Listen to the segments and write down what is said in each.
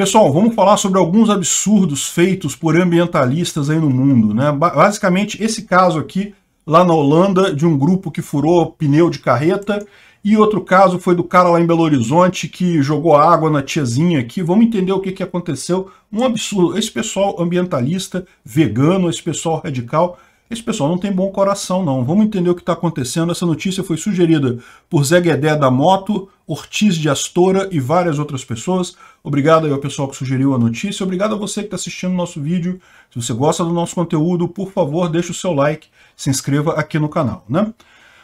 Pessoal, vamos falar sobre alguns absurdos feitos por ambientalistas aí no mundo. Né? Basicamente, esse caso aqui, lá na Holanda, de um grupo que furou pneu de carreta, e outro caso foi do cara lá em Belo Horizonte que jogou água na tiazinha aqui. Vamos entender o que, que aconteceu. Um absurdo. Esse pessoal ambientalista, vegano, esse pessoal radical, esse pessoal não tem bom coração, não. Vamos entender o que está acontecendo. Essa notícia foi sugerida por Zé Guedé da Moto, Ortiz de Astora e várias outras pessoas. Obrigado aí ao pessoal que sugeriu a notícia. Obrigado a você que está assistindo o nosso vídeo. Se você gosta do nosso conteúdo, por favor, deixe o seu like, se inscreva aqui no canal, né?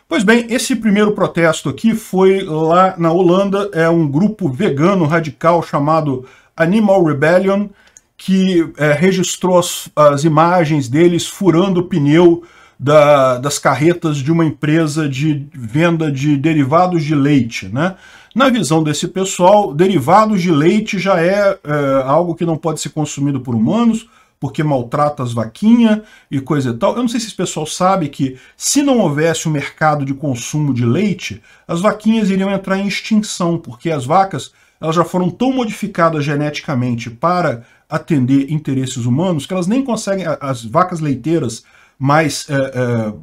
Pois bem, esse primeiro protesto aqui foi lá na Holanda, é um grupo vegano radical chamado Animal Rebellion, que é, registrou as, as, imagens deles furando o pneu da, das carretas de uma empresa de venda de derivados de leite. Né? Na visão desse pessoal, derivados de leite já é, é algo que não pode ser consumido por humanos, porque maltrata as vaquinhas e coisa e tal. Eu não sei se esse pessoal sabe que se não houvesse o um mercado de consumo de leite, as vaquinhas iriam entrar em extinção, porque as vacas elas já foram tão modificadas geneticamente para atender interesses humanos que elas nem conseguem, as vacas leiteiras mais, é, é,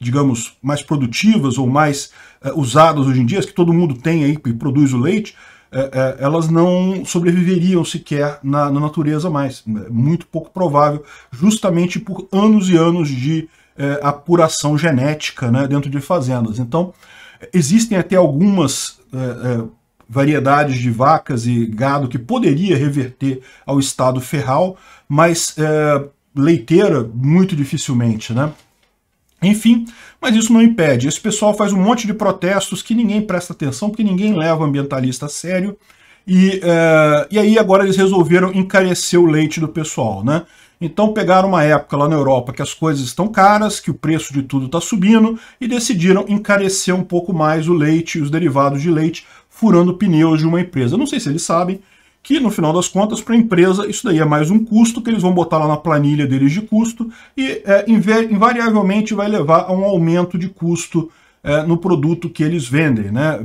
digamos, mais produtivas ou mais é, usadas hoje em dia, que todo mundo tem aí, que produz o leite, elas não sobreviveriam sequer na, na, natureza mais. Muito pouco provável, justamente por anos e anos de apuração genética né, dentro de fazendas. Então, existem até algumas variedades de vacas e gado que poderia reverter ao estado ferral, mas é, leiteira muito dificilmente, né? Enfim, mas isso não impede. Esse pessoal faz um monte de protestos que ninguém presta atenção, porque ninguém leva o ambientalista a sério. E, é, e aí agora eles resolveram encarecer o leite do pessoal, né? Então pegaram uma época lá na Europa que as coisas estão caras, que o preço de tudo está subindo, e decidiram encarecer um pouco mais o leite e os derivados de leite furando pneus de uma empresa. não sei se eles sabem que, no final das contas, para a empresa, isso daí é mais um custo que eles vão botar lá na planilha deles de custo e é, invariavelmente vai levar a um aumento de custo é, no produto que eles vendem, né?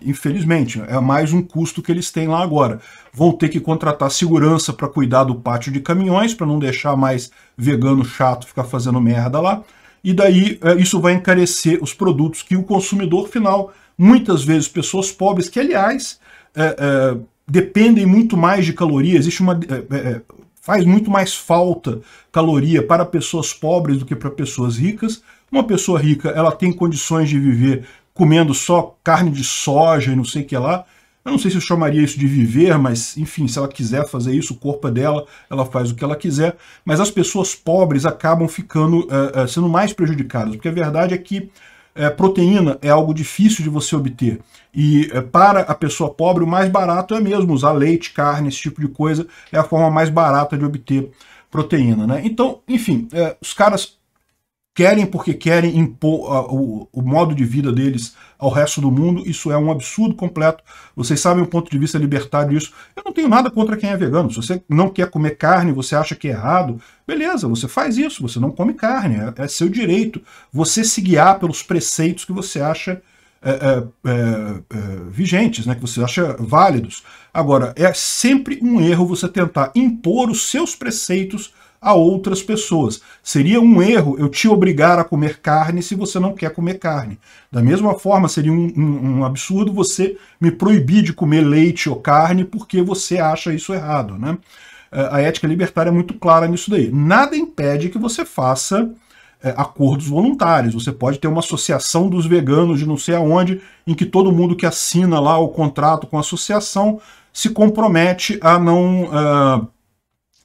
infelizmente, é mais um custo que eles têm lá agora. Vão ter que contratar segurança para cuidar do pátio de caminhões, para não deixar mais vegano chato ficar fazendo merda lá. E daí é, isso vai encarecer os produtos que o consumidor final muitas vezes pessoas pobres, que, aliás, é, é, dependem muito mais de caloria, existe uma. É, é, é, faz muito mais falta caloria para pessoas pobres do que para pessoas ricas. Uma pessoa rica, ela tem condições de viver comendo só carne de soja e não sei o que lá. Eu não sei se eu chamaria isso de viver, mas enfim, se ela quiser fazer isso, o corpo é dela, ela faz o que ela quiser. Mas as pessoas pobres acabam ficando uh, uh, sendo mais prejudicadas, porque a verdade é que é, proteína é algo difícil de você obter. E é, para a pessoa pobre, o mais barato é mesmo usar leite, carne, esse tipo de coisa. É a forma mais barata de obter proteína. Né? Então, enfim, é, os caras querem porque querem impor uh, o, o, modo de vida deles ao resto do mundo, isso é um absurdo completo. Vocês sabem o ponto de vista libertário disso. Eu não tenho nada contra quem é vegano. Se você não quer comer carne, você acha que é errado, beleza, você faz isso, você não come carne, é, é seu direito. Você se guiar pelos preceitos que você acha é, é, é, é vigentes, né, que você acha válidos. Agora, é sempre um erro você tentar impor os seus preceitos a outras pessoas. Seria um erro eu te obrigar a comer carne se você não quer comer carne. Da mesma forma, seria um, um, um absurdo você me proibir de comer leite ou carne porque você acha isso errado. Né? É, a ética libertária é muito clara nisso daí. Nada impede que você faça é, acordos voluntários. Você pode ter uma associação dos veganos de não sei aonde, em que todo mundo que assina lá o contrato com a associação se compromete a não. Uh,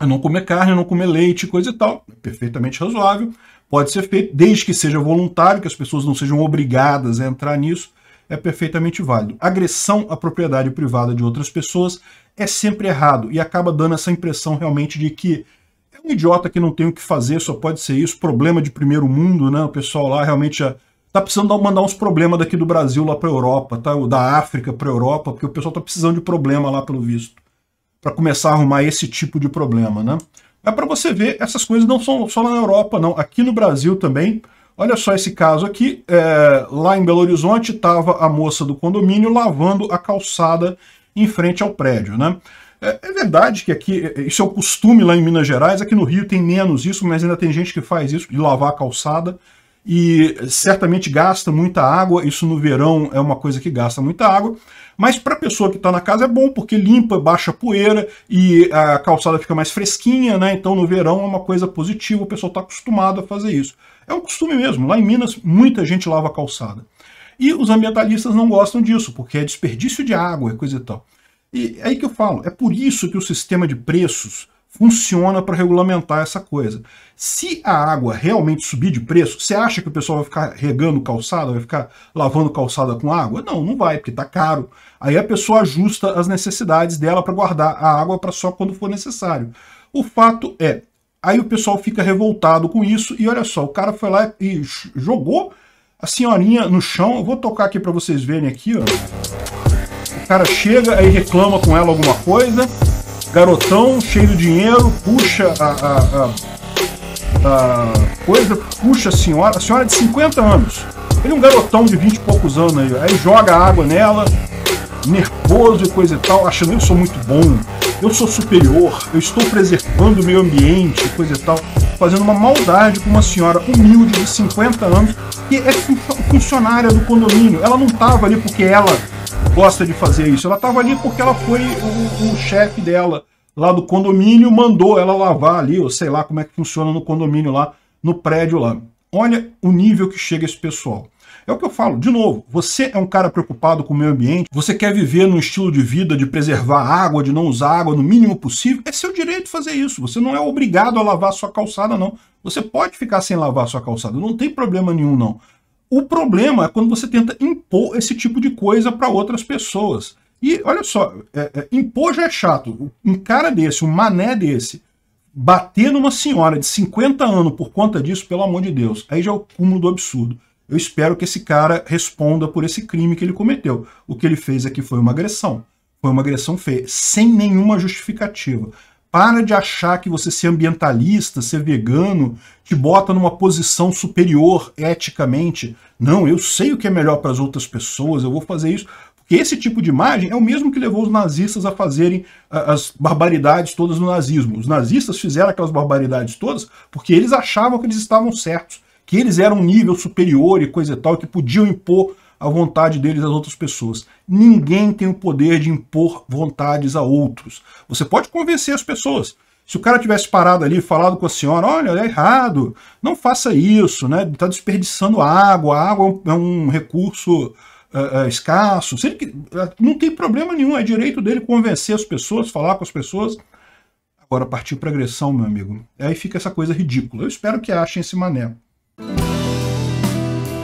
a não comer carne, a não comer leite, coisa e tal. Perfeitamente razoável. Pode ser feito, desde que seja voluntário, que as pessoas não sejam obrigadas a entrar nisso. É perfeitamente válido. Agressão à propriedade privada de outras pessoas é sempre errado e acaba dando essa impressão realmente de que é um idiota que não tem o que fazer, só pode ser isso, problema de primeiro mundo, né? O pessoal lá realmente já tá precisando mandar uns problemas daqui do Brasil lá para Europa, tá? Ou da África para Europa, porque o pessoal tá precisando de problema lá pelo visto para começar a arrumar esse tipo de problema, né? É para você ver, essas coisas não são só na Europa, não. Aqui no Brasil também. Olha só esse caso aqui. É, lá em Belo Horizonte estava a moça do condomínio lavando a calçada em frente ao prédio, né? É, é verdade que aqui, é, isso é o costume lá em Minas Gerais, aqui no Rio tem menos isso, mas ainda tem gente que faz isso, de lavar a calçada e certamente gasta muita água. Isso no verão é uma coisa que gasta muita água. Mas para a pessoa que está na casa é bom, porque limpa, baixa poeira e a calçada fica mais fresquinha, né? Então no verão é uma coisa positiva, o pessoal está acostumado a fazer isso. É um costume mesmo. Lá em Minas, muita gente lava a calçada. E os ambientalistas não gostam disso, porque é desperdício de água, e coisa e tal. E é aí que eu falo, é por isso que o sistema de preços funciona para regulamentar essa coisa. Se a água realmente subir de preço, você acha que o pessoal vai ficar regando calçada, vai ficar lavando calçada com água? Não, não vai, porque está caro. Aí a pessoa ajusta as necessidades dela para guardar a água para só quando for necessário. O fato é, aí o pessoal fica revoltado com isso e olha só, o cara foi lá e jogou a senhorinha no chão. Eu vou tocar aqui para vocês verem aqui, ó. O cara chega aí reclama com ela alguma coisa garotão cheio de dinheiro, puxa a, a, a, a, coisa, puxa a senhora, a senhora é de 50 anos. Ele é um garotão de 20 e poucos anos aí, aí joga água nela, nervoso e coisa e tal, achando eu sou muito bom, eu sou superior, eu estou preservando o meio ambiente, coisa e tal, fazendo uma maldade com uma senhora humilde de 50 anos que é funcionária do condomínio. Ela não estava ali porque ela gosta de fazer isso. Ela estava ali porque ela foi o, o chefe dela lá do condomínio, mandou ela lavar ali, ou sei lá como é que funciona no condomínio lá, no prédio lá. Olha o nível que chega esse pessoal. É o que eu falo, de novo, você é um cara preocupado com o meio ambiente, você quer viver num estilo de vida de preservar água, de não usar água no mínimo possível, é seu direito fazer isso, você não é obrigado a lavar a sua calçada não. Você pode ficar sem lavar a sua calçada, não tem problema nenhum não. O problema é quando você tenta impor esse tipo de coisa para outras pessoas. E olha só, é, é, impor já é chato. Um cara desse, um mané desse, bater numa senhora de 50 anos por conta disso, pelo amor de Deus, aí já é o cúmulo do absurdo. Eu espero que esse cara responda por esse crime que ele cometeu. O que ele fez aqui foi uma agressão. Foi uma agressão feia, sem nenhuma justificativa. Para de achar que você ser ambientalista, ser vegano, te bota numa posição superior eticamente. Não, eu sei o que é melhor para as outras pessoas, eu vou fazer isso. Porque esse tipo de imagem é o mesmo que levou os nazistas a fazerem as barbaridades todas no nazismo. Os nazistas fizeram aquelas barbaridades todas porque eles achavam que eles estavam certos, que eles eram um nível superior e coisa e tal, que podiam impor a vontade deles às outras pessoas. Ninguém tem o poder de impor vontades a outros. Você pode convencer as pessoas. Se o cara tivesse parado ali, falado com a senhora, olha, é errado, não faça isso, né? Está desperdiçando água, a água é um é recurso uh, uh, escasso. Ele, uh, não tem problema nenhum, é direito dele convencer as pessoas, falar com as pessoas. Agora partir para agressão, meu amigo. Aí fica essa coisa ridícula. Eu espero que achem esse mané.